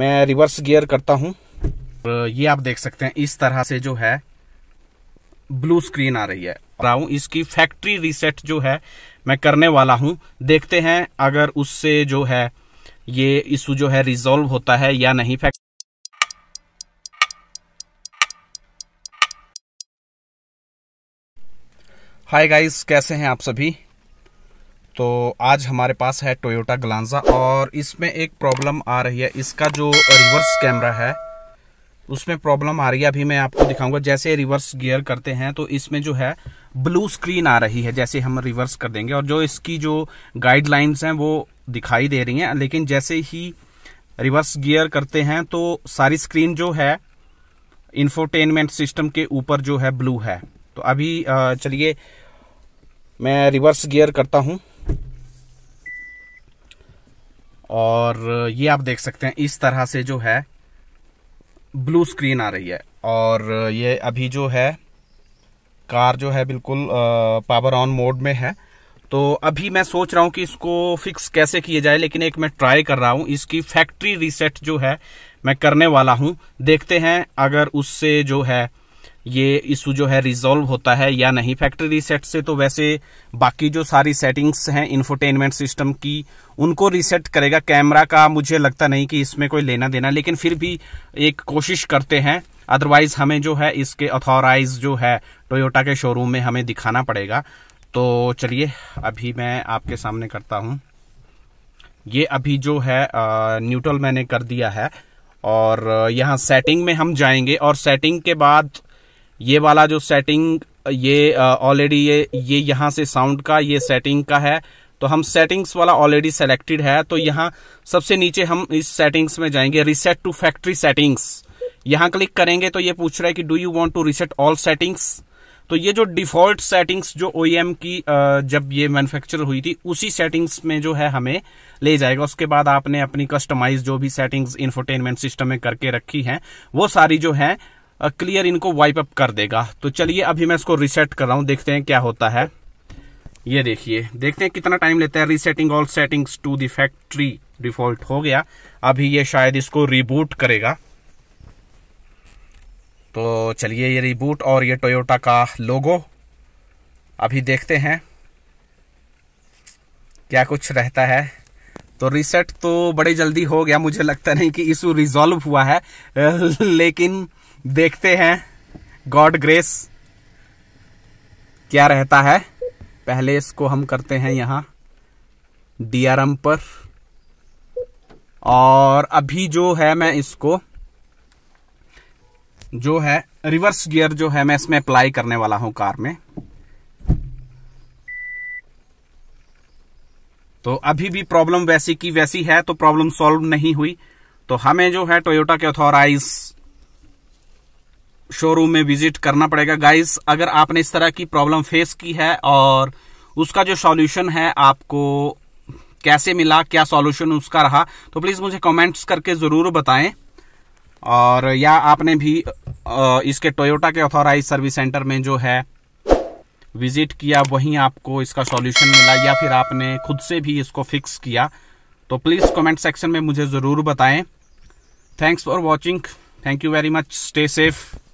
मैं reverse gear करता हूं ये आप देख सकते हैं इस तरह से जो है ब्लू स्क्रीन आ रही है राहू इसकी फैक्ट्री रीसेट जो है मैं करने वाला हूं देखते हैं अगर उससे जो है ये इशू जो है रिजोल्व होता है या नहीं फैक्ट्री हाय गाइस कैसे हैं आप सभी तो आज हमारे पास है टोयोटा ग्लांजा और इसमें एक प्रॉब्लम आ रही है इसका जो रिवर्स कैमरा है उसमें प्रॉब्लम आ रही है अभी मैं आपको दिखाऊंगा जैसे रिवर्स गियर करते हैं तो इसमें जो है ब्लू स्क्रीन आ रही है जैसे हम रिवर्स कर देंगे और जो इसकी जो गाइडलाइंस हैं वो दिखाई दे रही हैं लेकिन जैसे ही रिवर्स गियर करते हैं तो सारी स्क्रीन जो है इन्फोटेनमेंट सिस्टम के ऊपर जो है ब्लू है तो अभी चलिए मैं रिवर्स गियर करता हूँ और ये आप देख सकते हैं इस तरह से जो है ब्लू स्क्रीन आ रही है और ये अभी जो है कार जो है बिल्कुल पावर ऑन मोड में है तो अभी मैं सोच रहा हूँ कि इसको फिक्स कैसे किया जाए लेकिन एक मैं ट्राई कर रहा हूँ इसकी फैक्ट्री रीसेट जो है मैं करने वाला हूँ देखते हैं अगर उससे जो है ये इशू जो है रिजोल्व होता है या नहीं फैक्ट्री रीसेट से तो वैसे बाकी जो सारी सेटिंग्स हैं इन्फोटेनमेंट सिस्टम की उनको रीसेट करेगा कैमरा का मुझे लगता नहीं कि इसमें कोई लेना देना लेकिन फिर भी एक कोशिश करते हैं अदरवाइज हमें जो है इसके अथॉराइज जो है टोयोटा के शोरूम में हमें दिखाना पड़ेगा तो चलिए अभी मैं आपके सामने करता हूँ ये अभी जो है न्यूट्रल मैंने कर दिया है और यहाँ सेटिंग में हम जाएंगे और सेटिंग के बाद ये वाला जो सेटिंग ये ऑलरेडी ये ये यहाँ से साउंड का ये सेटिंग का है तो हम सेटिंग्स वाला ऑलरेडी सेलेक्टेड है तो यहाँ सबसे नीचे हम इस सेटिंग्स में जाएंगे रिसेट टू फैक्ट्री सेटिंग्स यहाँ क्लिक करेंगे तो ये पूछ रहा है कि do you want to reset all settings तो ये जो डिफॉल्ट सेटिंग्स जो ओ e की जब ये मैन्युफैक्चर हुई थी उसी सेटिंग्स में जो है हमें ले जाएगा उसके बाद आपने अपनी कस्टमाइज जो भी सेटिंग्स इंफोटेनमेंट सिस्टम में करके रखी हैं वो सारी जो है क्लियर इनको वाइप अप कर देगा तो चलिए अभी मैं इसको रिसेट कर रहा हूँ देखते हैं क्या होता है ये देखिए देखते हैं कितना टाइम लेता है resetting all settings to the factory default हो गया अभी ये शायद इसको रिबूट करेगा तो चलिए ये रिबूट और ये टोयोटा का लोगो अभी देखते हैं क्या कुछ रहता है तो रिसेट तो बड़े जल्दी हो गया मुझे लगता नहीं कि इशू रिजॉल्व हुआ है लेकिन देखते हैं गॉड ग्रेस क्या रहता है पहले इसको हम करते हैं यहाँ डी पर और अभी जो है मैं इसको जो है रिवर्स गियर जो है मैं इसमें अप्लाई करने वाला हूं कार में तो अभी भी प्रॉब्लम वैसी की वैसी है तो प्रॉब्लम सॉल्व नहीं हुई तो हमें जो है टोयोटा के अथोराइज शोरूम में विजिट करना पड़ेगा गाइस अगर आपने इस तरह की प्रॉब्लम फेस की है और उसका जो सॉल्यूशन है आपको कैसे मिला क्या सॉल्यूशन उसका रहा तो प्लीज़ मुझे कमेंट्स करके ज़रूर बताएं और या आपने भी इसके टोयोटा के ऑथोराइज सर्विस सेंटर में जो है विजिट किया वहीं आपको इसका सॉल्यूशन मिला या फिर आपने खुद से भी इसको फिक्स किया तो प्लीज़ कमेंट सेक्शन में मुझे ज़रूर बताएं thanks for watching thank you very much stay safe